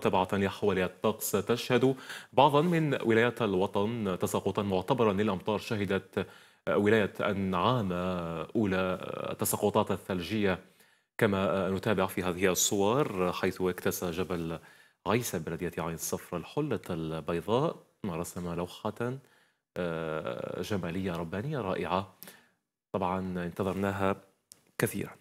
متابعة لأحوال الطقس تشهد بعضا من ولايات الوطن تساقطا معتبرا للأمطار شهدت ولاية أنعام أولى التساقطات الثلجية كما نتابع في هذه الصور حيث اكتسى جبل عيسى بلدية عين الصفر الحلة البيضاء رسم لوحة آه، جمالية ربانية رائعة طبعا انتظرناها كثيرا